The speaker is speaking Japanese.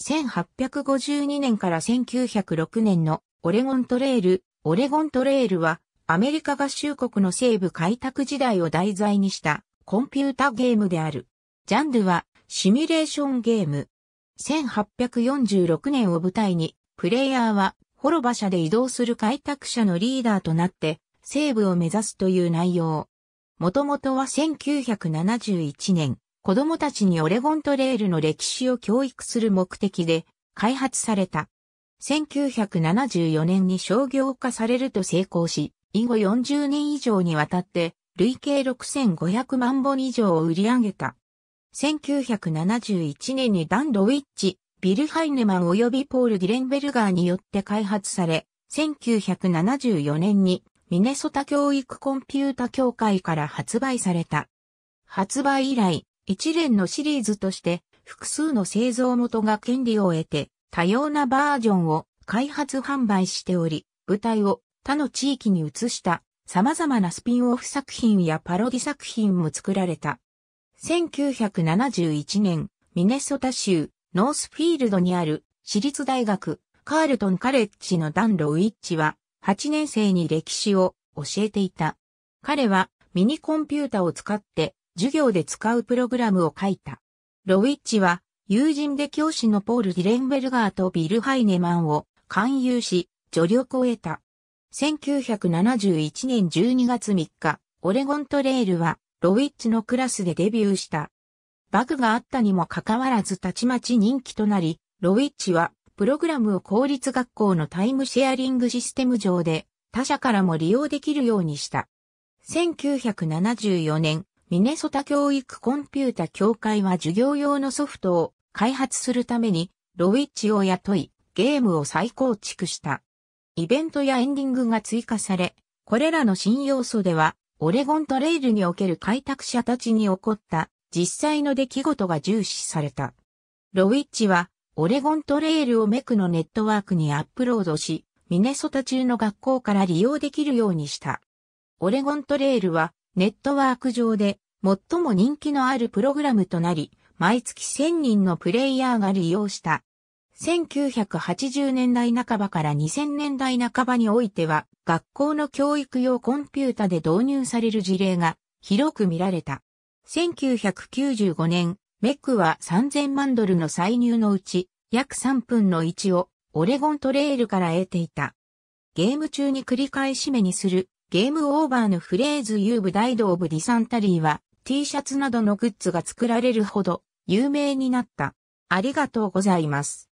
1852年から1906年のオレゴントレール、オレゴントレールはアメリカ合衆国の西部開拓時代を題材にしたコンピュータゲームである。ジャンルはシミュレーションゲーム。1846年を舞台にプレイヤーは滅馬車で移動する開拓者のリーダーとなって西部を目指すという内容。もともとは1971年、子供たちにオレゴントレールの歴史を教育する目的で開発された。1974年に商業化されると成功し、以後40年以上にわたって累計6500万本以上を売り上げた。1971年にダン・ロウィッチ、ビル・ハイネマン及びポール・ディレンベルガーによって開発され、1974年にミネソタ教育コンピュータ協会から発売された。発売以来、一連のシリーズとして複数の製造元が権利を得て多様なバージョンを開発販売しており、舞台を他の地域に移した様々なスピンオフ作品やパロディ作品も作られた。1971年、ミネソタ州ノースフィールドにある私立大学カールトンカレッジのダン・ロウィッチは8年生に歴史を教えていた。彼はミニコンピュータを使って授業で使うプログラムを書いた。ロウィッチは、友人で教師のポール・ディレンベルガーとビル・ハイネマンを勧誘し、助力を得た。1971年12月3日、オレゴントレールは、ロウィッチのクラスでデビューした。バグがあったにもかかわらずたちまち人気となり、ロウィッチは、プログラムを公立学校のタイムシェアリングシステム上で、他社からも利用できるようにした。1974年、ミネソタ教育コンピュータ協会は授業用のソフトを開発するためにロウィッチを雇い、ゲームを再構築した。イベントやエンディングが追加され、これらの新要素では、オレゴントレイルにおける開拓者たちに起こった実際の出来事が重視された。ロウィッチは、オレゴントレイルをメクのネットワークにアップロードし、ミネソタ中の学校から利用できるようにした。オレゴントレイルは、ネットワーク上で最も人気のあるプログラムとなり、毎月1000人のプレイヤーが利用した。1980年代半ばから2000年代半ばにおいては、学校の教育用コンピュータで導入される事例が広く見られた。1995年、メックは3000万ドルの歳入のうち、約3分の1をオレゴントレールから得ていた。ゲーム中に繰り返し目にするゲームオーバーのフレーズユーブ大道部ディサンタリーは T シャツなどのグッズが作られるほど有名になった。ありがとうございます。